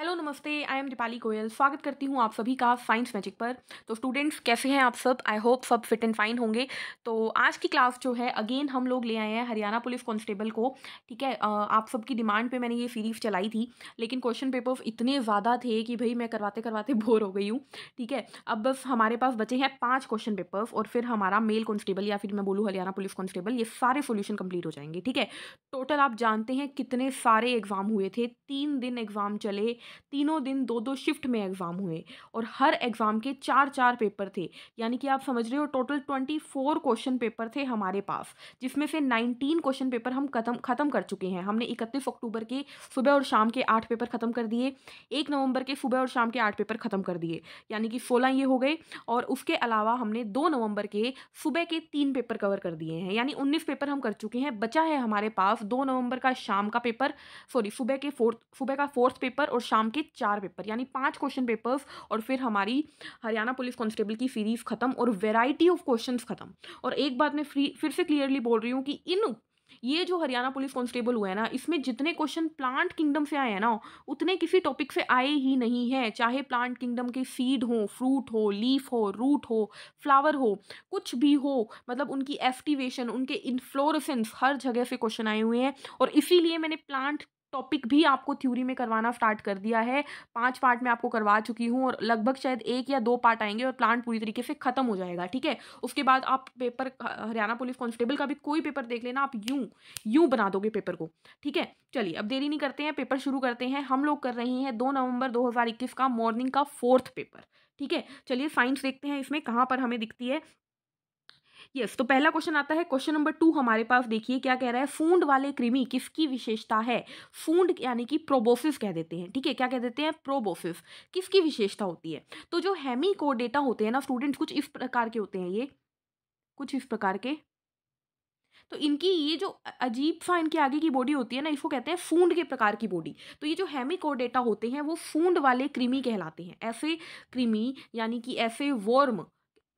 hello नमस्ते I am Deepali Goyal स्वागत करती हूँ आप सभी का साइंस मैजिक पर तो स्टूडेंट्स कैसे हैं आप सब आई होप सब फिट एंड फाइन होंगे तो आज की क्लास जो है अगेन हम लोग ले आए हैं हरियाणा पुलिस कांस्टेबल को ठीक है आप सबकी डिमांड पे मैंने ये सीरीज़ चलाई थी लेकिन क्वेश्चन पेपर्स इतने ज़्यादा थे कि भाई मैं करवाते करवाते बोर हो गई हूँ ठीक है अब बस हमारे पास बचे हैं पाँच क्वेश्चन पेपर्स और फिर हमारा मेल कॉन्स्टेबल या फिर मैं बोलूँ हरियाणा पुलिस कॉन्स्टेबल ये सारे सोल्यूशन कम्प्लीट हो जाएंगे ठीक है टोटल आप जानते हैं कितने सारे एग्ज़ाम हुए थे तीन दिन एग्ज़ाम चले तीनों दिन दो दो शिफ्ट में एग्ज़ाम हुए और हर एग्ज़ाम के चार चार पेपर थे यानी कि आप समझ रहे हो total twenty four question paper थे हमारे पास जिसमें से नाइनटीन क्वेश्चन पेपर हम खत्म खत्म कर चुके हैं हमने इकतीस अक्टूबर के सुबह और शाम के आठ पेपर ख़त्म कर दिए एक नवंबर के सुबह और शाम के आठ पेपर ख़त्म कर दिए यानी कि सोलह ये हो गए और उसके अलावा हमने दो नवंबर के सुबह के तीन पेपर कवर कर दिए हैं यानी उन्नीस पेपर हम कर चुके हैं बचा है हमारे पास दो नवंबर का शाम का पेपर सॉरी सुबह के फोर्थ सुबह का फोर्थ पेपर और शाम के चार पेपर यानी पांच क्वेश्चन पेपर्स और फिर हमारी हरियाणा पुलिस कांस्टेबल की सीरीज खत्म और वेराइटी ऑफ क्वेश्चन खत्म और एक बात मैं फ्री फिर से क्लियरली बोल रही हूँ कि इन ये जो हरियाणा पुलिस कांस्टेबल हुआ है ना इसमें जितने क्वेश्चन प्लांट किंगडम से आए हैं ना उतने किसी टॉपिक से आए ही नहीं हैं चाहे प्लांट किंगडम के सीड हो फ्रूट हो लीफ हो रूट हो फ्लावर हो कुछ भी हो मतलब उनकी एक्टिवेशन उनके इन्फ्लोरसेंस हर जगह से क्वेश्चन आए हुए हैं और इसीलिए मैंने प्लांट टॉपिक भी आपको थ्योरी में करवाना स्टार्ट कर दिया है पांच पार्ट में आपको करवा चुकी हूँ और लगभग शायद एक या दो पार्ट आएंगे और प्लांट पूरी तरीके से खत्म हो जाएगा ठीक है उसके बाद आप पेपर हरियाणा पुलिस कांस्टेबल का भी कोई पेपर देख लेना आप यूं यूं बना दोगे पेपर को ठीक है चलिए अब देरी नहीं करते हैं पेपर शुरू करते हैं हम लोग कर रहे हैं दो नवंबर दो का मॉर्निंग का फोर्थ पेपर ठीक है चलिए साइंस देखते हैं इसमें कहाँ पर हमें दिखती है यस yes, तो पहला क्वेश्चन आता है क्वेश्चन नंबर टू हमारे पास देखिए क्या कह रहा है फूंड वाले कृमि किसकी विशेषता है फूंड यानी कि प्रोबोसिस कह देते हैं ठीक है क्या कह देते हैं प्रोबोसिस किसकी विशेषता होती है तो जो हैमी कोडेटा होते हैं ना स्टूडेंट्स कुछ इस प्रकार के होते हैं ये कुछ इस प्रकार के तो इनकी ये जो अजीब सा इनके आगे की बॉडी होती है ना इसको कहते हैं फूंड के प्रकार की बॉडी तो ये जो हेमिकोडेटा होते हैं वो फूंड वाले कृमि कहलाते हैं ऐसे कृमि यानी कि ऐसे वॉर्म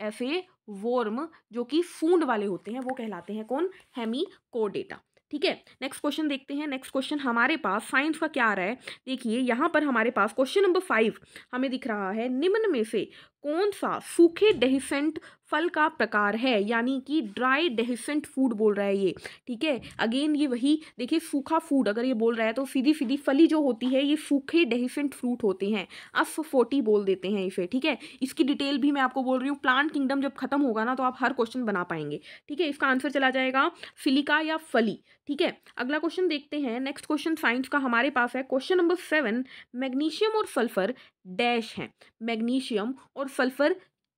एफ ए वोर्म जो कि फूंड वाले होते हैं वो कहलाते हैं कौन हैमी कोडेटा ठीक है नेक्स्ट क्वेश्चन देखते हैं नेक्स्ट क्वेश्चन हमारे पास साइंस का क्या आ रहा है देखिए यहाँ पर हमारे पास क्वेश्चन नंबर फाइव हमें दिख रहा है निम्न में से कौन सा सूखे डेहिसेंट फल का प्रकार है यानी कि ड्राई डेहिसेंट फूड बोल रहा है ये ठीक है अगेन ये वही देखिए सूखा फूड अगर ये बोल रहा है तो सीधी सीधी फली जो होती है ये सूखे डेहिसेंट फ्रूट होते हैं अफ फोटी बोल देते हैं इसे ठीक है इसकी डिटेल भी मैं आपको बोल रही हूँ प्लांट किंगडम जब खत्म होगा ना तो आप हर क्वेश्चन बना पाएंगे ठीक है इसका आंसर चला जाएगा फिलिका या फली ठीक है अगला क्वेश्चन देखते हैं नेक्स्ट क्वेश्चन साइंस का हमारे पास है क्वेश्चन नंबर सेवन मैग्नीशियम और सल्फर डैश हैं मैग्नीशियम और सल्फर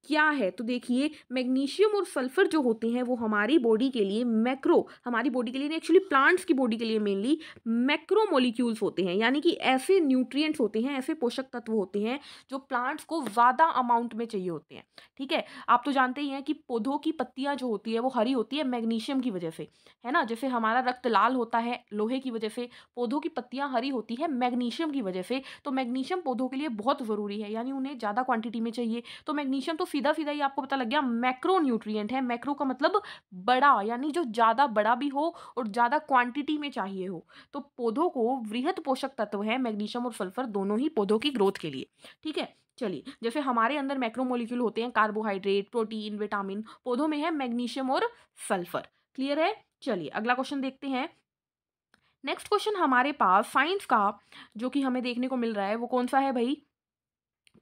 क्या है तो देखिए मैग्नीशियम और सल्फर जो होते हैं वो हमारी बॉडी के लिए मैक्रो हमारी बॉडी के लिए एक्चुअली प्लांट्स की बॉडी के लिए मेनली मैक्रो मोलिक्यूल्स होते हैं यानी कि ऐसे न्यूट्रिएंट्स होते हैं ऐसे पोषक तत्व होते हैं जो प्लांट्स को ज़्यादा अमाउंट में चाहिए होते हैं ठीक है आप तो जानते ही हैं कि पौधों की पत्तियाँ जो होती है वो हरी होती है मैग्नीशियम की वजह से है ना जैसे हमारा रक्त लाल होता है लोहे की वजह से पौधों की पत्तियाँ हरी होती है मैग्नीशियम की वजह से तो मैग्नीशियम पौधों के लिए बहुत ज़रूरी है यानी उन्हें ज़्यादा क्वान्टिटी में चाहिए तो मैग्नीशियम तो सीधा सीधा ही आपको पता लग गया मैक्रो न्यूट्रियट है मैक्रो का मतलब बड़ा यानी जो ज़्यादा बड़ा भी हो और ज़्यादा क्वांटिटी में चाहिए हो तो पौधों को वृहद पोषक तत्व है मैग्नीशियम और सल्फर दोनों ही पौधों की ग्रोथ के लिए ठीक है चलिए जैसे हमारे अंदर मैक्रोमोलिक्यूल होते हैं कार्बोहाइड्रेट प्रोटीन विटामिन पौधों में है मैग्नीशियम और सल्फर क्लियर है चलिए अगला क्वेश्चन देखते हैं नेक्स्ट क्वेश्चन हमारे पास साइंस का जो कि हमें देखने को मिल रहा है वो कौन सा है भाई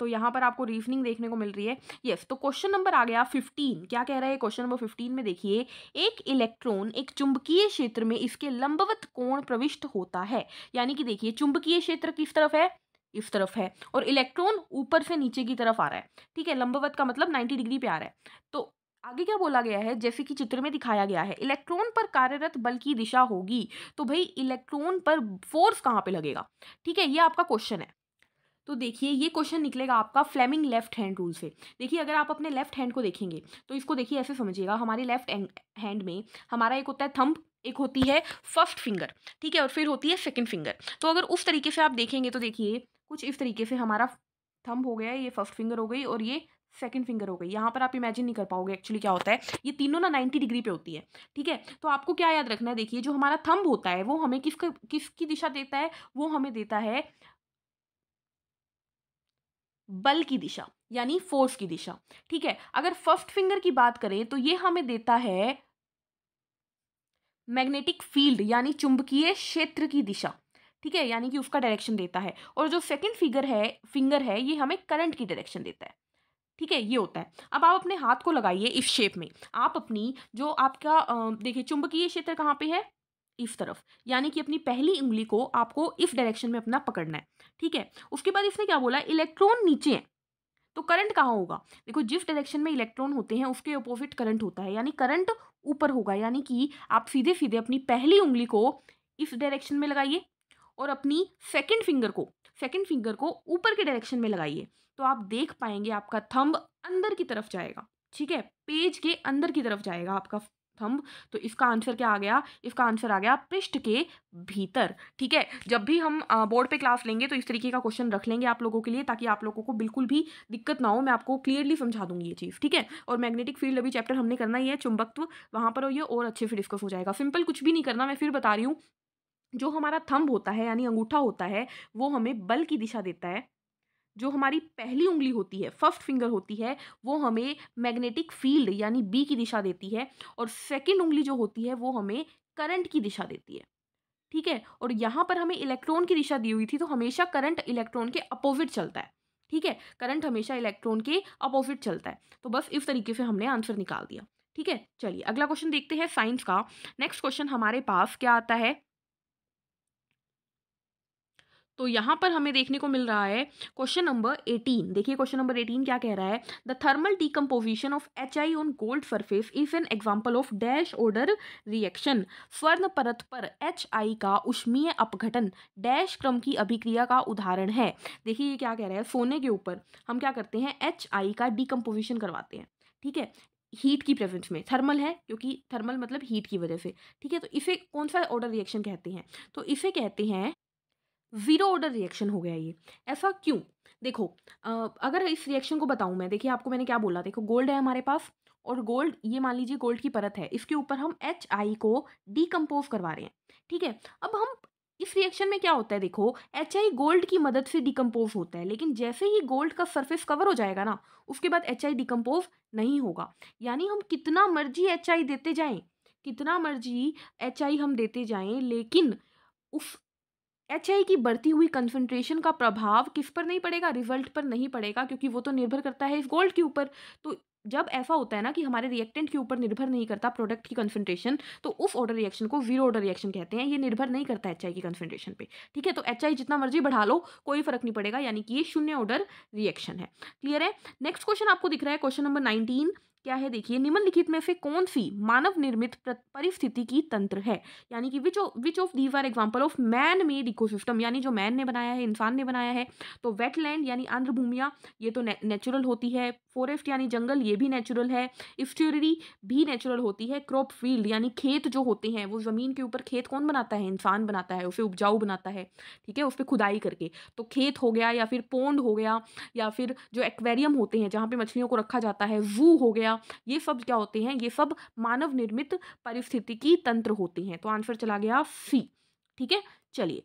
तो यहाँ पर आपको रीजनिंग देखने को मिल रही है यस yes, तो क्वेश्चन नंबर आ गया फिफ्टीन क्या कह रहा है क्वेश्चन नंबर फिफ्टीन में देखिए एक इलेक्ट्रॉन एक चुंबकीय क्षेत्र में इसके लंबवत कोण प्रविष्ट होता है यानी कि देखिए चुंबकीय क्षेत्र किस तरफ है इस तरफ है और इलेक्ट्रॉन ऊपर से नीचे की तरफ आ रहा है ठीक है लंबवत का मतलब नाइन्टी डिग्री पे आ रहा है तो आगे क्या बोला गया है जैसे कि चित्र में दिखाया गया है इलेक्ट्रॉन पर कार्यरत बल की दिशा होगी तो भाई इलेक्ट्रॉन पर फोर्स कहाँ पे लगेगा ठीक है ये आपका क्वेश्चन है तो देखिए ये क्वेश्चन निकलेगा आपका फ्लेमिंग लेफ्ट हैंड रूल से देखिए अगर आप अपने लेफ्ट हैंड को देखेंगे तो इसको देखिए ऐसे समझिएगा हमारे लेफ्ट हैंड में हमारा एक होता है थम्प एक होती है फर्स्ट फिंगर ठीक है और फिर होती है सेकेंड फिंगर तो अगर उस तरीके से आप देखेंगे तो देखिए कुछ इस तरीके से हमारा थम्प हो गया ये फर्स्ट फिंगर हो गई और ये सेकेंड फिंगर हो गई यहाँ पर आप इमेजिन नहीं कर पाओगे एक्चुअली क्या होता है ये तीनों ना नाइन्टी डिग्री पे होती है ठीक है तो आपको क्या याद रखना है देखिए जो हमारा थंब होता है वो हमें किसका किसकी दिशा देता है वो हमें देता है बल की दिशा यानी फोर्स की दिशा ठीक है अगर फर्स्ट फिंगर की बात करें तो ये हमें देता है मैग्नेटिक फील्ड यानी चुंबकीय क्षेत्र की दिशा ठीक है यानी कि उसका डायरेक्शन देता है और जो सेकंड फिगर है फिंगर है ये हमें करंट की डायरेक्शन देता है ठीक है ये होता है अब आप अपने हाथ को लगाइए इस शेप में आप अपनी जो आपका देखिए चुंबकीय क्षेत्र कहाँ पे है इफ तरफ यानी कि अपनी पहली उंगली को आपको इफ डायरेक्शन में अपना पकड़ना है ठीक है उसके बाद इसने क्या बोला इलेक्ट्रॉन नीचे है तो करंट कहाँ होगा देखो जिस डायरेक्शन में इलेक्ट्रॉन होते हैं उसके अपोजिट करंट होता है यानी करंट ऊपर होगा यानी कि आप सीधे सीधे अपनी पहली उंगली को इस डायरेक्शन में लगाइए और अपनी सेकंड फिंगर को सेकंड फिंगर को ऊपर के डायरेक्शन में लगाइए तो आप देख पाएंगे आपका थंब अंदर की तरफ जाएगा ठीक है पेज के अंदर की तरफ जाएगा आपका थंब तो इसका आंसर क्या आ गया इसका आंसर आ गया पृष्ठ के भीतर ठीक है जब भी हम बोर्ड पे क्लास लेंगे तो इस तरीके का क्वेश्चन रख लेंगे आप लोगों के लिए ताकि आप लोगों को बिल्कुल भी दिक्कत ना हो मैं आपको क्लियरली समझा दूंगी ये चीज़ ठीक है और मैग्नेटिक फील्ड अभी चैप्टर हमने करना ही है चुंबकत्व वहाँ पर ये और अच्छे से डिस्कस हो जाएगा सिंपल कुछ भी नहीं करना मैं फिर बता रही हूँ जो हमारा थंब होता है यानी अंगूठा होता है वो हमें बल की दिशा देता है जो हमारी पहली उंगली होती है फर्स्ट फिंगर होती है वो हमें मैग्नेटिक फील्ड यानी बी की दिशा देती है और सेकेंड उंगली जो होती है वो हमें करंट की दिशा देती है ठीक है और यहाँ पर हमें इलेक्ट्रॉन की दिशा दी हुई थी तो हमेशा करंट इलेक्ट्रॉन के अपोजिट चलता है ठीक है करंट हमेशा इलेक्ट्रॉन के अपोजिट चलता है तो बस इस तरीके से हमने आंसर निकाल दिया ठीक है चलिए अगला क्वेश्चन देखते हैं साइंस का नेक्स्ट क्वेश्चन हमारे पास क्या आता है तो यहाँ पर हमें देखने को मिल रहा है क्वेश्चन नंबर एटीन देखिए क्वेश्चन नंबर एटीन क्या कह रहा है the thermal decomposition of H I on gold surface is an example of dash order reaction स्वर्ण परत पर एच आई का उष्मीय अपघटन डैश क्रम की अभिक्रिया का उदाहरण है देखिए ये क्या कह रहा है सोने के ऊपर हम क्या करते हैं एच आई का डिकम्पोजिशन करवाते हैं ठीक है हीट की प्रेजेंस में थर्मल है क्योंकि थर्मल मतलब हीट की वजह से ठीक है तो इसे कौन सा ऑर्डर रिएक्शन कहते हैं तो इसे कहते हैं ज़ीरो ऑर्डर रिएक्शन हो गया ये ऐसा क्यों देखो अगर इस रिएक्शन को बताऊं मैं देखिए आपको मैंने क्या बोला देखो गोल्ड है हमारे पास और गोल्ड ये मान लीजिए गोल्ड की परत है इसके ऊपर हम एच आई को डिकम्पोज करवा रहे हैं ठीक है अब हम इस रिएक्शन में क्या होता है देखो एच आई गोल्ड की मदद से डिकम्पोज होता है लेकिन जैसे ही गोल्ड का सरफेस कवर हो जाएगा ना उसके बाद एच आई डिकम्पोज नहीं होगा यानी हम कितना मर्जी एच आई देते जाएं कितना मर्जी एच आई हम देते जाएं लेकिन उस एच आई की बढ़ती हुई कंसनट्रेशन का प्रभाव किस पर नहीं पड़ेगा रिजल्ट पर नहीं पड़ेगा क्योंकि वो तो निर्भर करता है इस गोल्ड के ऊपर तो जब ऐसा होता है ना कि हमारे रिएक्टेंट के ऊपर निर्भर नहीं करता प्रोडक्ट की कंसनट्रेशन तो उस ऑर्डर रिएक्शन को जीरो ऑर्डर रिएक्शन कहते हैं ये निर्भर नहीं करता एच की कंसनट्रेशन पे ठीक है तो एच जितना मर्जी बढ़ा लो कोई फर्क नहीं पड़ेगा यानी कि ये शून्य ऑर्डर रिएक्शन है क्लियर है नेक्स्ट क्वेश्चन आपको दिख रहा है क्वेश्चन नंबर नाइनटीन क्या है देखिए निम्नलिखित में से कौन सी मानव निर्मित परिस्थिति की तंत्र है यानी कि which which of these are example of man made ecosystem यानी जो मैन ने बनाया है इंसान ने बनाया है तो वेटलैंड यानी आंध्र भूमिया ये तो नेचुरल होती है फॉरेस्ट यानी जंगल ये भी नेचुरल है स्ट्यूरी भी नेचुरल होती है क्रॉप फील्ड यानी खेत जो होते हैं वो ज़मीन के ऊपर खेत कौन बनाता है इंसान बनाता है उसे उपजाऊ बनाता है ठीक है उस पर खुदाई करके तो खेत हो गया या फिर पोंड हो गया या फिर जो एक्वेरियम होते हैं जहाँ पे मछलियों को रखा जाता है जू हो गया गया ये सब क्या होते हैं ये सब मानव निर्मित परिस्थितिकी तंत्र होते हैं तो आंसर चला गया सी ठीक है चलिए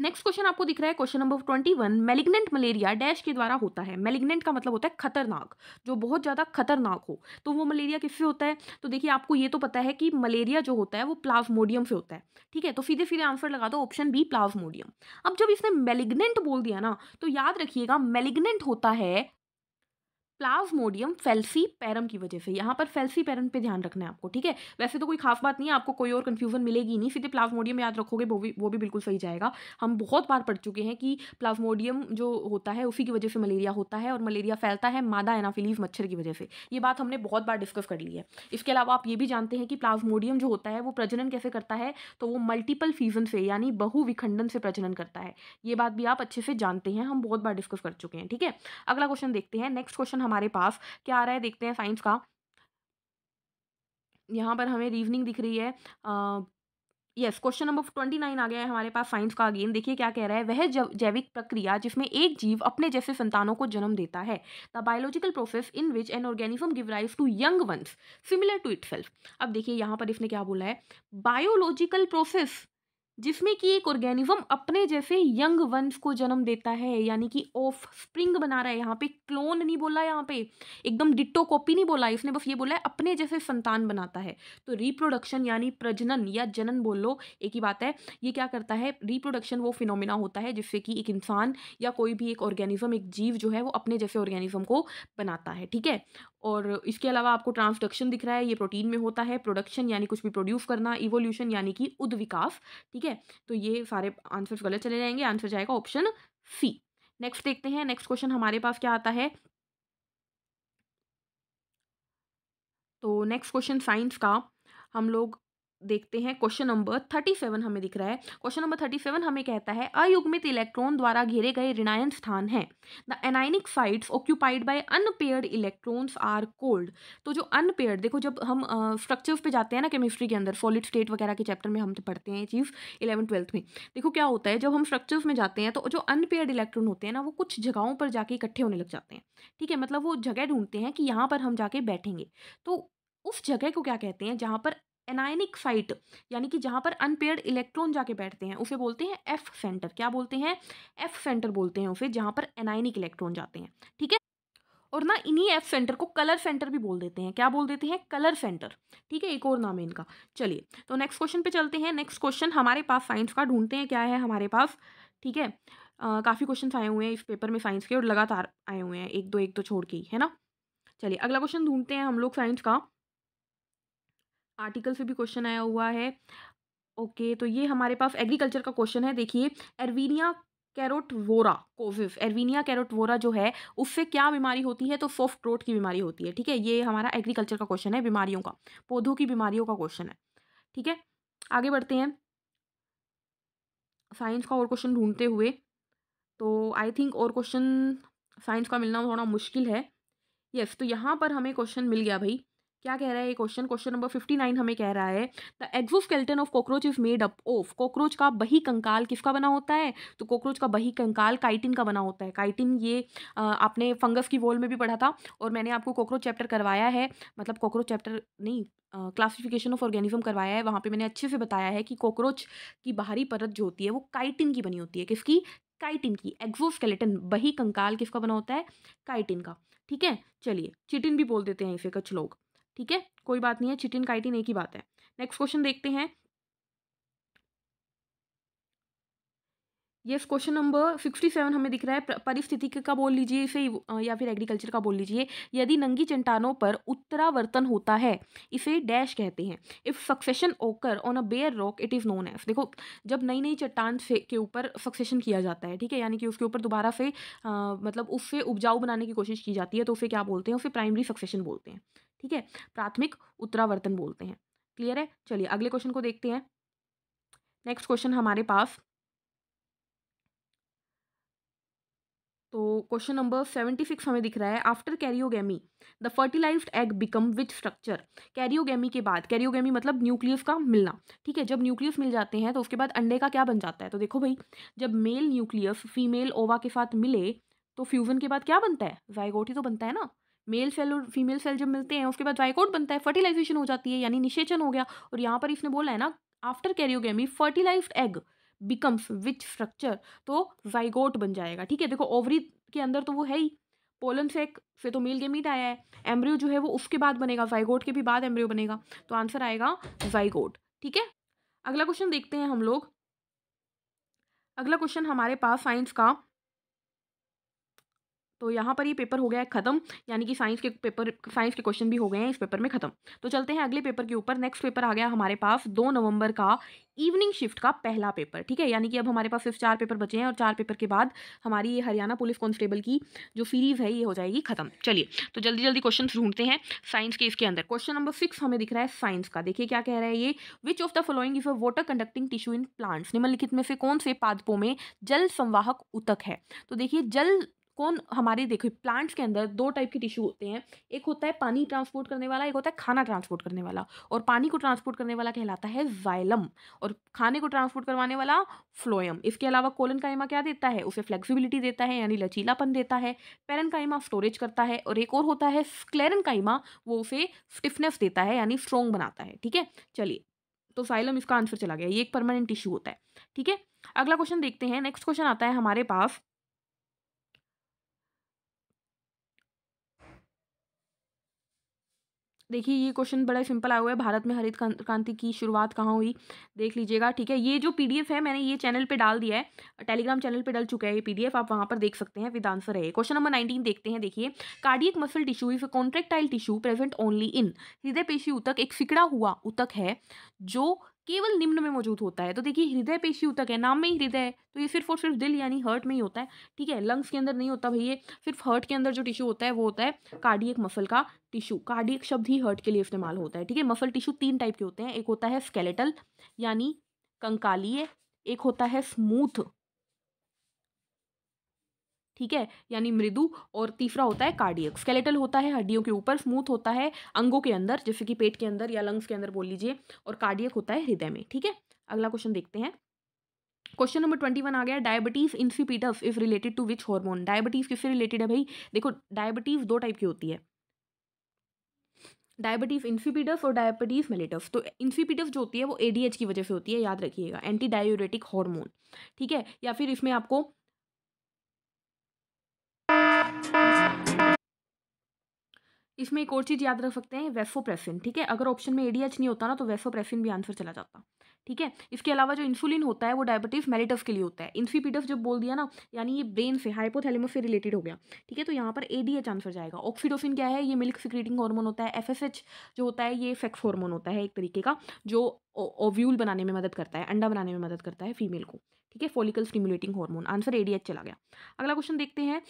नेक्स्ट क्वेश्चन आपको दिख रहा है question number twenty one malignant malaria dash के द्वारा होता है मेलिग्नेंट का मतलब होता है खतरनाक जो बहुत ज़्यादा खतरनाक हो तो वो मलेरिया किससे होता है तो देखिए आपको ये तो पता है कि मलेरिया जो होता है वो प्लाज्मोडियम से होता है ठीक है तो सीधे सीधे आंसर लगा दो ऑप्शन बी प्लाज्मोडियम अब जब इसने मेलिग्नेंट बोल दिया ना तो याद रखिएगा मेलिग्नेंट होता है प्लावमोडियम फेल्फी पैरम की वजह से यहाँ पर फेल्फी पैरम पे ध्यान रखना है आपको ठीक है वैसे तो कोई खास बात नहीं है आपको कोई और कन्फ्यूजन मिलेगी नहीं सीधे प्लावमोडियम याद रखोगे वो भी वो भी बिल्कुल सही जाएगा हम बहुत बार पढ़ चुके हैं कि प्लाज्मोडियम जो होता है उसी की वजह से मलेरिया होता है और मलेरिया फैलता है मादा एनाफिलीज मच्छर की वजह से ये बात हमने बहुत बार डिस्कस कर ली है इसके अलावा आप ये भी जानते हैं कि प्लाज्मोडियम जो होता है वो प्रजनन कैसे करता है तो वो मल्टीपल फीजन से यानी बहु विखंडन से प्रजनन करता है ये बात भी आप अच्छे से जानते हैं हम बहुत बार डिस्कस कर चुके हैं ठीक है अगला क्वेश्चन देखते हैं नेक्स्ट क्वेश्चन हमारे पास क्या आ रहा है देखते हैं साइंस का यहाँ पर हमें रीजनिंग दिख रही है आ, yes question number twenty nine आ गया है हमारे पास साइंस का अगेन देखिए क्या कह रहा है वह जैविक प्रक्रिया जिसमें एक जीव अपने जैसे संतानों को जन्म देता है the biological process in which an organism give rise to young ones similar to it अब देखिए यहाँ पर इसने क्या बोला है बायोलॉजिकल प्रोसेस जिसमें कि एक ऑर्गेनिज्म अपने जैसे यंग वंश को जन्म देता है यानी कि ऑफ स्प्रिंग बना रहा है यहाँ पे क्लोन नहीं बोला यहाँ पे एकदम डिट्टो कॉपी नहीं बोला इसने बस ये बोला है अपने जैसे संतान बनाता है तो रिप्रोडक्शन यानी प्रजनन या जनन बोल लो एक ही बात है ये क्या करता है रिप्रोडक्शन वो फिनोमिना होता है जिससे कि एक इंसान या कोई भी एक ऑर्गेनिज्म एक जीव जो है वो अपने जैसे ऑर्गेनिज्म को बनाता है ठीक है और इसके अलावा आपको ट्रांसडक्शन दिख रहा है ये प्रोटीन में होता है प्रोडक्शन यानी कुछ भी प्रोड्यूस करना इवोल्यूशन यानी कि उद्विकास ठीक है तो ये सारे आंसर्स गलत चले जाएंगे आंसर जाएगा ऑप्शन सी नेक्स्ट देखते हैं नेक्स्ट क्वेश्चन हमारे पास क्या आता है तो नेक्स्ट क्वेश्चन साइंस का हम लोग देखते हैं क्वेश्चन नंबर थर्टी सेवन हमें दिख रहा है क्वेश्चन नंबर थर्टी सेवन हमें कहता है अयुग्मित इलेक्ट्रॉन द्वारा घेरे गए ऋणायन स्थान है the anionic sites occupied by unpaired electrons are called तो जो अनपेयर्ड देखो जब हम स्ट्रक्चर्स uh, पे जाते हैं ना केमिस्ट्री के अंदर सॉलिड स्टेट वगैरह के चैप्टर में हम तो पढ़ते हैं चीज़ इलेवन ट्वेल्थ में देखो क्या होता है जब हम स्ट्रक्चर्स में जाते हैं तो जो अनपेयर्ड इलेक्ट्रॉन होते हैं ना वो कुछ जगहों पर जाके इकट्ठे होने लग जाते हैं ठीक है मतलब वो जगह ढूंढते हैं कि यहाँ पर हम जाके बैठेंगे तो उस जगह को क्या कहते हैं जहाँ पर एनायनिक साइट यानी कि जहाँ पर अनपेयर्ड इलेक्ट्रॉन जाके बैठते हैं उसे बोलते हैं एफ सेंटर क्या बोलते हैं एफ सेंटर बोलते हैं उसे जहाँ पर एनायनिक इलेक्ट्रॉन जाते हैं ठीक है और ना इन्हीं एफ सेंटर को कलर सेंटर भी बोल देते हैं क्या बोल देते हैं कलर सेंटर ठीक है एक और नाम है इनका चलिए तो नेक्स्ट क्वेश्चन पे चलते हैं नेक्स्ट क्वेश्चन हमारे पास साइंस का ढूंढते हैं क्या है हमारे पास ठीक है काफ़ी क्वेश्चन आए हुए हैं इस पेपर में साइंस के और लगातार आए हुए हैं एक दो एक दो तो छोड़ के ही है ना चलिए अगला क्वेश्चन ढूंढते हैं हम लोग साइंस का आर्टिकल से भी क्वेश्चन आया हुआ है ओके okay, तो ये हमारे पास एग्रीकल्चर का क्वेश्चन है देखिए एरवीनिया कैरोटवोरा कोविव एरवीनिया कैरोटवोरा जो है उससे क्या बीमारी होती है तो सॉफ्ट रोट की बीमारी होती है ठीक है ये हमारा एग्रीकल्चर का क्वेश्चन है बीमारियों का पौधों की बीमारियों का क्वेश्चन है ठीक है आगे बढ़ते हैं साइंस का और क्वेश्चन ढूंढते हुए तो आई थिंक और क्वेश्चन साइंस का मिलना थोड़ा मुश्किल है यस yes, तो यहाँ पर हमें क्वेश्चन मिल गया भाई क्या कह रहा है ये question question number fifty nine हमें कह रहा है the exoskeleton of cockroach is made up of cockroach का बही कंकाल किसका बना होता है तो कॉकरोच का बही कंकाल काइटिन का बना होता है काइटिन ये आपने फंगस की वॉल में भी पढ़ा था और मैंने आपको कॉकरोच चैप्टर करवाया है मतलब कॉकरोच चैप्टर नहीं क्लासिफिकेशन ऑफ ऑर्गेनिज्म करवाया है वहाँ पर मैंने अच्छे से बताया है कि कॉकरोच की बाहरी परत जो होती है वो काइटिन की बनी होती है किसकी काइटिन की एक्सोस्केलेटन बही कंकाल किसका बना होता है काइटिन का ठीक है चलिए चिटिन भी बोल देते हैं इसे कुछ लोग ठीक है कोई बात नहीं है चिटिन काइटिन एक ही बात है नेक्स्ट क्वेश्चन देखते हैं yes question number sixty seven हमें दिख रहा है परिस्थितिक का बोल लीजिए इसे या फिर एग्रीकल्चर का बोल लीजिए यदि नंगी चट्टानों पर उत्तरावर्तन होता है इसे डैश कहते हैं if succession occur on a bare rock it is known as देखो जब नई नई चट्टान से के ऊपर सक्सेशन किया जाता है ठीक है यानी कि उसके ऊपर दोबारा से आ, मतलब उससे उपजाऊ बनाने की कोशिश की जाती है तो उसे क्या बोलते हैं उसे प्राइमरी सक्सेशन बोलते हैं ठीक है प्राथमिक उत्तरावर्तन बोलते हैं क्लियर है चलिए अगले क्वेश्चन को देखते हैं नेक्स्ट क्वेश्चन हमारे पास तो क्वेश्चन नंबर सेवेंटी सिक्स हमें दिख रहा है after karyogamy the fertilised egg become which structure karyogamy के बाद कैरियोगेमी मतलब न्यूक्लियस का मिलना ठीक है जब न्यूक्लियस मिल जाते हैं तो उसके बाद अंडे का क्या बन जाता है तो देखो भाई जब मेल न्यूक्लियस फीमेल ओवा के साथ मिले तो फ्यूज़न के बाद क्या बनता है जायगोटी तो बनता है ना मेल सेल और फीमेल सेल जब मिलते हैं उसके बाद जाइकोट बनता है फर्टिलाइजेशन हो जाती है यानी निषेचन हो गया और यहाँ पर इसने बोला है ना after karyogamy fertilised egg becomes which structure तो जाइगोट बन जाएगा ठीक है देखो ओवरी के अंदर तो वो है ही पोलन सेक से तो मेल गेमीट आया है एम्ब्रियो जो है वो उसके बाद बनेगा जाइगोट के भी बाद एम्ब्रियो बनेगा तो आंसर आएगा जाइगोट ठीक है अगला क्वेश्चन देखते हैं हम लोग अगला क्वेश्चन हमारे पास साइंस का तो यहाँ पर ये पेपर हो गया है खत्म यानी कि साइंस के पेपर साइंस के क्वेश्चन भी हो गए हैं इस पेपर में खत्म तो चलते हैं अगले पेपर के ऊपर नेक्स्ट पेपर आ गया हमारे पास दो नवंबर का इवनिंग शिफ्ट का पहला पेपर ठीक है यानी कि अब हमारे पास सिर्फ चार पेपर बचे हैं और चार पेपर के बाद हमारी ये हरियाणा पुलिस कॉन्स्टेबल की जो सीरीज़ है ये हो जाएगी खत्म चलिए तो जल्दी जल्दी क्वेश्चन ढूंढते हैं साइंस के इसके अंदर क्वेश्चन नंबर सिक्स हमें दिख रहा है साइंस का देखिए क्या कह रहा है ये which of the following is a water conducting tissue in plants निम्नलिखित में से कौन से पादपों में जल संवाहक उतक है तो देखिए जल कौन हमारे देखो प्लांट्स के अंदर दो टाइप के टिश्यू होते हैं एक होता है पानी ट्रांसपोर्ट करने वाला एक होता है खाना ट्रांसपोर्ट करने वाला और पानी को ट्रांसपोर्ट करने वाला कहलाता है जाइलम और खाने को ट्रांसपोर्ट करवाने वाला फ्लोयम इसके अलावा कोलन कायमा क्या देता है उसे फ्लेक्सिबिलिटी देता है यानी लचीलापन देता है पेरन कायमा स्टोरेज करता है और एक और होता है स्क्लेरन कायमा वो उसे स्टिफनेस देता है यानी स्ट्रोंग बनाता है ठीक है चलिए तो साइलम इसका आंसर चला गया ये एक परमानेंट टिश्यू होता है ठीक है अगला क्वेश्चन देखते हैं नेक्स्ट क्वेश्चन आता है हमारे पास देखिए ये क्वेश्चन बड़ा सिंपल आया हुआ है भारत में हरित क्रांति की शुरुआत कहाँ हुई देख लीजिएगा ठीक है ये जो पीडीएफ है मैंने ये चैनल पे डाल दिया है टेलीग्राम चैनल पे डल चुका है ये पीडीएफ आप वहाँ पर देख सकते हैं विद आंसर है क्वेश्चन नंबर नाइनटीन देखते हैं देखिए cardiac muscle tissue is a contractile tissue present only in हृदय पेशी उतक एक सिकड़ा हुआ उतक है जो केवल निम्न में मौजूद होता है तो देखिए हृदय पेशी ऊतक है नाम में ही हृदय है तो ये सिर्फ और सिर्फ दिल यानी हर्ट में ही होता है ठीक है लंग्स के अंदर नहीं होता भैया सिर्फ हर्ट के अंदर जो टिश्यू होता है वो होता है कार्डियक मसल का टिश्यू कार्डियक शब्द ही हर्ट के लिए इस्तेमाल होता है ठीक है मसल टिश्यू तीन टाइप के होते हैं एक होता है स्केलेटल यानी कंकालीय एक होता है स्मूथ ठीक है यानी मृदु और तीसरा होता है कार्डियक स्केलेटल होता है हड्डियों के ऊपर स्मूथ होता है अंगों के अंदर जैसे कि पेट के अंदर या लंग्स के अंदर बोल लीजिए और कार्डियक होता है हृदय में ठीक है अगला क्वेश्चन देखते हैं क्वेश्चन नंबर ट्वेंटी वन आ गया diabetes insipidus is related to which hormone diabetes किससे रिलेटेड है भाई देखो डायबिटीज दो टाइप की होती है डायबिटीज इंसिपिडस और डायबिटीज मेलेटस तो इंसिपिडस जो होती है वो एडीएच की वजह से होती है याद रखिएगा एंटी डायोरेटिक हॉर्मोन ठीक है या फिर इसमें आपको इसमें एक और चीज़ याद रख सकते हैं वेफोप्रेफिन ठीक है अगर ऑप्शन में एडीएच नहीं होता ना तो वेफोप्रेफिन भी आंसर चला जाता ठीक है इसके अलावा जो इंसुलिन होता है वो डायबिटीज मेलिटस के लिए होता है इन्फीपीडस जब बोल दिया ना यानी ये ब्रेन से हाइपोथैलेमस से रिलेटेड हो गया ठीक है तो यहाँ पर एडीएच आंसर जाएगा ऑक्सीडोफिन क्या है ये मिल्क सिक्रीटिंग हॉर्मोन होता है एच जो होता है ये सेक्स हार्मोन होता है एक तरीके का जो ओव्यूल बनाने में मदद करता है अंडा बनाने में मदद करता है फीमेल को ठीक है follicle stimulating hormone answer ADH चला गया अगला क्वेश्चन देखते हैं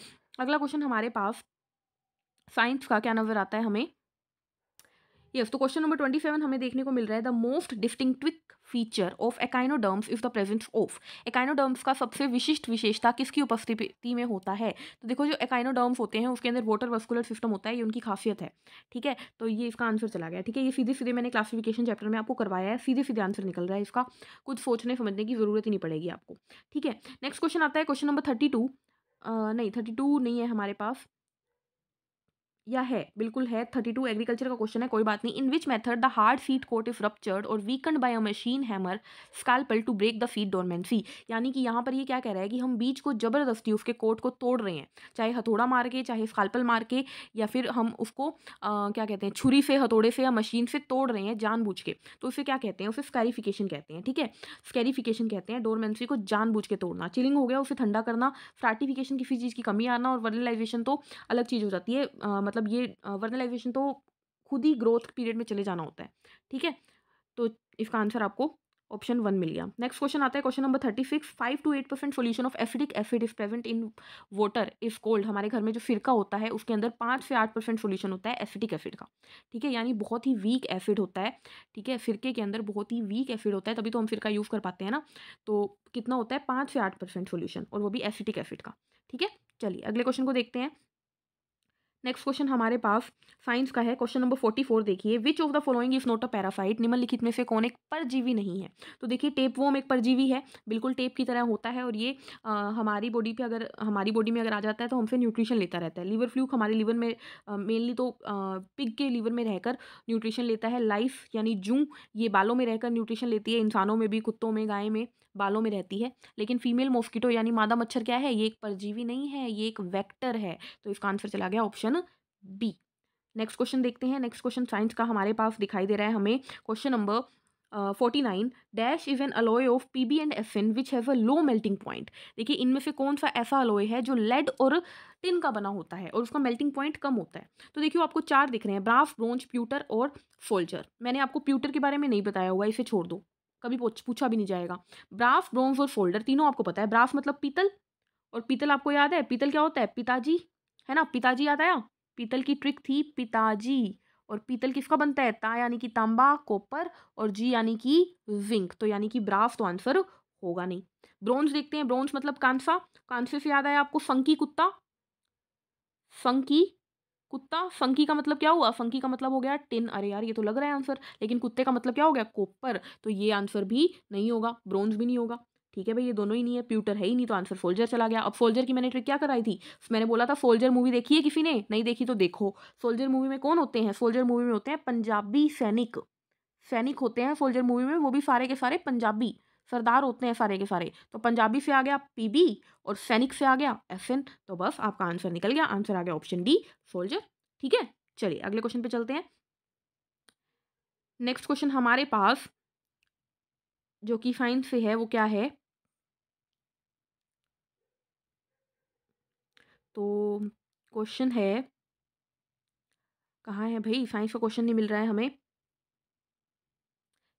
अगला क्वेश्चन हमारे पास साइंस का क्या नजर आता है हमें यस तो क्वेश्चन नंबर ट्वेंटी सेवन हमें देखने को मिल रहा है the most distinct feature of echinoderms is the presence of echinoderms का सबसे विशिष्ट विशेषता किसकी उपस्थिति में होता है तो देखो जो एकाइनोडर्म्स होते हैं उसके अंदर वोटर वस्कुलर सिस्टम होता है ये उनकी खासियत है ठीक है तो ये इसका आंसर चला गया ठीक है ये सीधे सीधे मैंने क्लासिफिकेशन चैप्टर में आपको करवाया है सीधे सीधे आंसर निकल रहा है इसका कुछ सोचने समझने की जरूरत ही नहीं पड़ेगी आपको ठीक है नेक्स्ट क्वेश्चन आता है क्वेश्चन नंबर थर्टी टू नहीं थर्टी टू नहीं है हमारे पास या है बिल्कुल है थर्टी टू एग्रीकल्चर का क्वेश्चन है कोई बात नहीं in which method the hard seed coat is ruptured or weakened by a machine hammer scalpel to break the seed dormancy यानी कि यहाँ पर ये क्या कह रहा है कि हम बीज को ज़बरदस्ती उसके कोट को तोड़ रहे हैं चाहे हथौड़ा मार के चाहे स्कैल्पल मार के या फिर हम उसको आ, क्या कहते हैं छुरी से हथौड़े से या मशीन से तोड़ रहे हैं जानबूझ के तो उसे क्या कहते हैं उसे स्कैरिफिकेशन कहते हैं ठीक है स्कैरिफिकेशन कहते हैं डोरमेंसी को जानबूझ के तोड़ना चिलिंग हो गया उसे ठंडा करना फ्राटिफिकेशन किसी चीज़ की कमी आना और वर्नलाइजेशन तो अलग चीज़ हो जाती है मतलब मतलब ये वर्नलाइजेशन तो खुद ही ग्रोथ पीरियड में चले जाना होता है ठीक है तो इसका आंसर आपको ऑप्शन वन मिल गया नेक्स्ट क्वेश्चन आता है question number thirty six five to eight percent solution of acetic acid is present in water is called हमारे घर में जो फिरका होता है उसके अंदर पाँच से आठ परसेंट सोल्यूशन होता है एसिडिक एसिड का ठीक है यानी बहुत ही वीक एसिड होता है ठीक है फिरके के अंदर बहुत ही वीक एसिड होता है तभी तो हम फिरका यूज़ कर पाते हैं ना तो कितना होता है पाँच से आठ परसेंट सोल्यूशन और वो भी एसिडिक एसिड का ठीक है चलिए अगले क्वेश्चन को देखते हैं नेक्स्ट क्वेश्चन हमारे पास साइंस का है क्वेश्चन नंबर फोर्टी फोर देखिए which of the following is not a parasite निम्नलिखित में से कौन एक परजीवी नहीं है तो देखिए टेप वोम एक परजीवी है बिल्कुल टेप की तरह होता है और ये आ, हमारी बॉडी पे अगर हमारी बॉडी में अगर आ जाता है तो हमसे न्यूट्रिशन लेता रहता है लीवर फ्लूक हमारे लीवर में मेनली तो पिग के लीवर में रहकर न्यूट्रिशन लेता है लाइफ यानी जू ये बालों में रहकर न्यूट्रिशन लेती है इंसानों में भी कुत्तों में गाय में बालों में रहती है लेकिन फीमेल मोस्किटो यानी मादा मच्छर क्या है ये एक परजीवी नहीं है ये एक वैक्टर है तो इसका आंसर चला गया ऑप्शन बी नेक्स्ट क्वेश्चन देखते हैं नेक्स्ट क्वेश्चन साइंस का हमारे पास दिखाई दे रहा है हमें question number forty nine dash is an alloy of P B and S N which have a low melting point देखिए इनमें से कौन सा ऐसा अलॉय है जो लेड और टिन का बना होता है और उसका मेल्टिंग पॉइंट कम होता है तो देखिए आपको चार दिख रहे हैं ब्राफ ब्रोंज प्यूटर और फोल्जर मैंने आपको प्यूटर के बारे में नहीं बताया हुआ इसे छोड़ दो कभी पूछा भी नहीं जाएगा ब्राफ ब्रोंज और फोल्डर तीनों आपको पता है ब्राफ मतलब पीतल और पीतल आपको याद है पीतल क्या होता है पिताजी है ना पिताजी याद आया पीतल की ट्रिक थी पिताजी और पीतल किसका बनता है ता यानी कि तांबा कॉपर और जी यानी कि जिंक तो यानी कि ब्राफ तो आंसर होगा नहीं ब्रोंज देखते हैं ब्रोंज मतलब कांसा कांसे से याद आया आपको फंकी कुत्ता फंकी कुत्ता फंकी का मतलब क्या हुआ फंकी का मतलब हो गया टिन अरे यार ये तो लग रहा है आंसर लेकिन कुत्ते का मतलब क्या हो गया कोपर तो ये आंसर भी नहीं होगा ब्रोंज भी नहीं होगा ठीक है भाई ये दोनों ही नहीं है प्यूटर है ही नहीं तो आंसर फोल्जर चला गया अब फोल्जर की मैंने ट्रिक क्या कराई थी मैंने बोला था फोल्जर मूवी देखी है किसी ने नहीं देखी तो देखो सोल्जर मूवी में कौन होते हैं सोल्जर मूवी में होते हैं पंजाबी सैनिक सैनिक होते हैं सोल्जर मूवी में वो भी सारे के सारे पंजाबी सरदार होते हैं सारे के सारे तो पंजाबी से आ गया पीबी और सैनिक से आ गया एस एन तो बस आपका आंसर निकल गया आंसर आ गया ऑप्शन डी सोल्जर ठीक है चलिए अगले क्वेश्चन पे चलते हैं नेक्स्ट क्वेश्चन हमारे पास जो कि साइंस से है वो क्या है तो क्वेश्चन है कहाँ है भाई साइंस का क्वेश्चन नहीं मिल रहा है हमें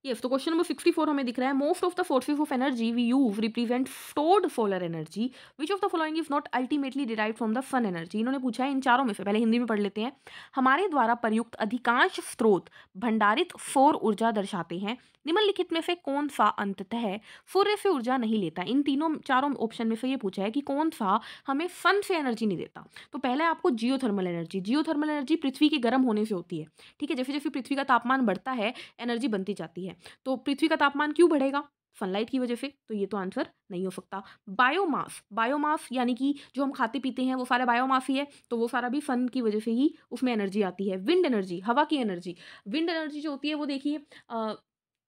ये तो क्वेश्चन नंबर सिक्सटी फोर हमें दिख रहा है most of the sources of energy we use represent stored solar energy which of the following is not ultimately derive from the sun energy इन्होंने पूछा है इन चारों में से पहले हिंदी में पढ़ लेते हैं हमारे द्वारा प्रयुक्त अधिकांश स्रोत भंडारित सौर ऊर्जा दर्शाते हैं निम्नलिखित में से कौन सा अंततः सूर्य से ऊर्जा नहीं लेता इन तीनों चारों ऑप्शन में से ये पूछा है कि कौन सा हमें सन से एनर्जी नहीं देता तो पहले आपको geothermal energy geothermal energy पृथ्वी के गर्म होने से होती है ठीक है जैसे जैसे पृथ्वी का तापमान बढ़ता है एनर्जी बनती जाती है तो पृथ्वी का तापमान क्यों बढ़ेगा सनलाइट की वजह से तो ये तो आंसर नहीं हो सकता बायोमास बायोमास यानी कि जो हम खाते पीते हैं वो सारा बायोमास ही है तो वो सारा भी सन की वजह से ही उसमें एनर्जी आती है विंड एनर्जी हवा की एनर्जी विंड एनर्जी जो होती है वो देखिए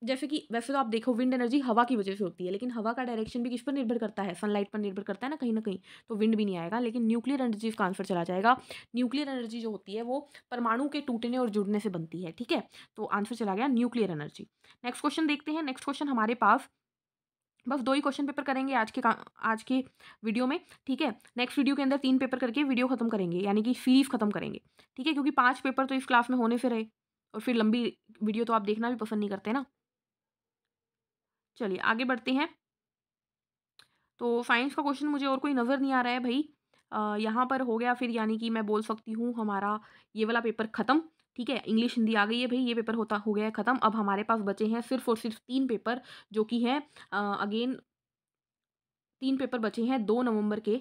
जैसे कि वैसे तो आप देखो विंड एनर्जी हवा की वजह से होती है लेकिन हवा का डायरेक्शन भी किस पर निर्भर करता है सनलाइट पर निर्भर करता है ना कहीं ना कहीं तो विंड भी नहीं आएगा लेकिन न्यूक्लियर एनर्जी इसका आंसर चला जाएगा न्यूक्लियर एनर्जी जो होती है वो परमाणु के टूटने और जुड़ने से बनती है ठीक है तो आंसर चला गया न्यूक्लियर एनर्जी नेक्स्ट क्वेश्चन देखते हैं नेक्स्ट क्वेश्चन हमारे पास बस दो ही क्वेश्चन पेपर करेंगे आज के आज के वीडियो में ठीक है नेक्स्ट वीडियो के अंदर तीन पेपर करके वीडियो खत्म करेंगे यानी कि सीरीज खत्म करेंगे ठीक है क्योंकि पांच पेपर तो इस क्लास में होने से रहे और फिर लंबी वीडियो तो आप देखना भी पसंद नहीं करते ना चलिए आगे बढ़ते हैं तो साइंस का क्वेश्चन मुझे और कोई नज़र नहीं आ रहा है भाई यहाँ पर हो गया फिर यानी कि मैं बोल सकती हूँ हमारा ये वाला पेपर ख़त्म ठीक है इंग्लिश हिंदी आ गई है भाई ये पेपर होता हो गया है ख़त्म अब हमारे पास बचे हैं सिर्फ और सिर्फ तीन पेपर जो कि हैं अगेन तीन पेपर बचे हैं दो नवंबर के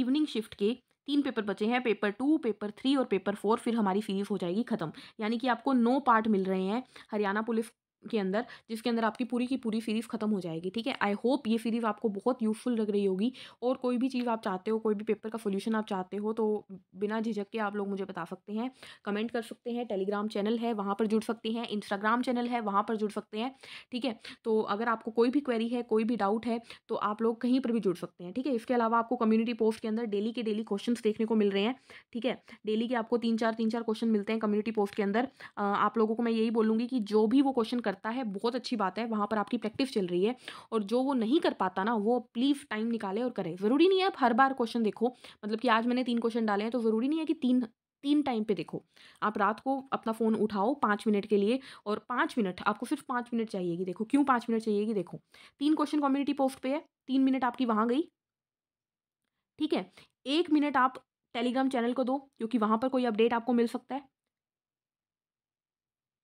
इवनिंग शिफ्ट के तीन पेपर बचे हैं पेपर टू पेपर थ्री और पेपर फोर फिर हमारी सीरीज़ हो जाएगी ख़त्म यानी कि आपको नौ पार्ट मिल रहे हैं हरियाणा पुलिस के अंदर जिसके अंदर आपकी पूरी की पूरी सीरीज़ ख़त्म हो जाएगी ठीक है आई होप ये सीरीज़ आपको बहुत यूज़फुल लग रही होगी और कोई भी चीज़ आप चाहते हो कोई भी पेपर का सोल्यूशन आप चाहते हो तो बिना झिझक के आप लोग मुझे बता सकते हैं कमेंट कर सकते हैं टेलीग्राम चैनल है वहाँ पर जुड़ सकते हैं इंस्टाग्राम चैनल है वहाँ पर जुड़ सकते हैं ठीक है तो अगर आपको कोई भी क्वेरी है कोई भी डाउट है तो आप लोग कहीं पर भी जुड़ सकते हैं ठीक है इसके अलावा आपको कम्युनिटी पोस्ट के अंदर डेली के डेली क्वेश्चन देखने को मिल रहे हैं ठीक है डेली के आपको तीन चार तीन चार क्वेश्चन मिलते हैं कम्युनिटी पोस्ट के अंदर आप लोगों को मैं यही बोलूँगी कि जो भी वो क्वेश्चन करता है बहुत अच्छी बात है वहाँ पर आपकी प्रैक्टिस चल रही है और जो वो नहीं कर पाता ना वो प्लीज़ टाइम निकाले और करे ज़रूरी नहीं है आप हर बार क्वेश्चन देखो मतलब कि आज मैंने तीन क्वेश्चन डाले हैं तो ज़रूरी नहीं है कि तीन तीन टाइम पे देखो आप रात को अपना फ़ोन उठाओ पाँच मिनट के लिए और पाँच मिनट आपको सिर्फ पाँच मिनट चाहिएगी देखो क्यों पाँच मिनट चाहिएगी देखो तीन क्वेश्चन कम्युनिटी पोस्ट पे है तीन मिनट आपकी वहाँ गई ठीक है एक मिनट आप टेलीग्राम चैनल को दो क्योंकि वहाँ पर कोई अपडेट आपको मिल सकता है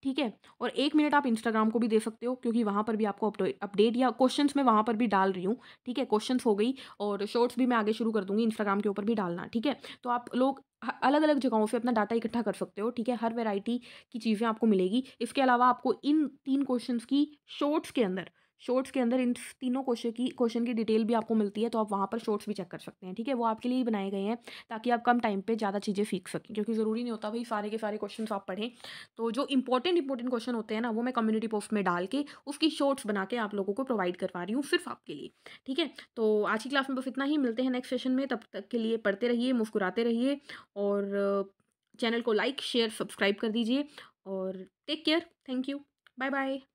ठीक है और एक मिनट आप इंस्टाग्राम को भी दे सकते हो क्योंकि वहाँ पर भी आपको अपडेट या क्वेश्चन मैं वहाँ पर भी डाल रही हूँ ठीक है क्वेश्चन हो गई और शॉर्ट्स भी मैं आगे शुरू कर दूँगी इंस्टाग्राम के ऊपर भी डालना ठीक है तो आप लोग अलग अलग जगहों से अपना डाटा इकट्ठा कर सकते हो ठीक है हर वेराइटी की चीज़ें आपको मिलेगी इसके अलावा आपको इन तीन क्वेश्चन की शॉर्ट्स के अंदर शॉर्ट्स के अंदर इन तीनों क्वेश्चन की क्वेश्चन की डिटेल भी आपको मिलती है तो आप वहाँ पर शॉर्ट्स भी चेक कर सकते हैं ठीक है वो आपके लिए ही बनाए गए हैं ताकि आप कम टाइम पे ज़्यादा चीज़ें सीख सकें क्योंकि ज़रूरी नहीं होता भाई सारे के सारे क्वेश्चन आप पढ़ें तो जो इंपॉर्टेंट इंपॉर्टेंट क्वेश्चन होते हैं ना वो मैं कम्युनिटी पोस्ट में डाल के उसकी शॉर्ट्स बना के आप लोगों को प्रोवाइड करवा रही हूँ सिर्फ आपके लिए ठीक है तो आज की क्लास में बस इतना ही मिलते हैं नेक्स्ट सेशन में तब तक के लिए पढ़ते रहिए मुस्कुराते रहिए और चैनल को लाइक शेयर सब्सक्राइब कर दीजिए और take care thank you bye bye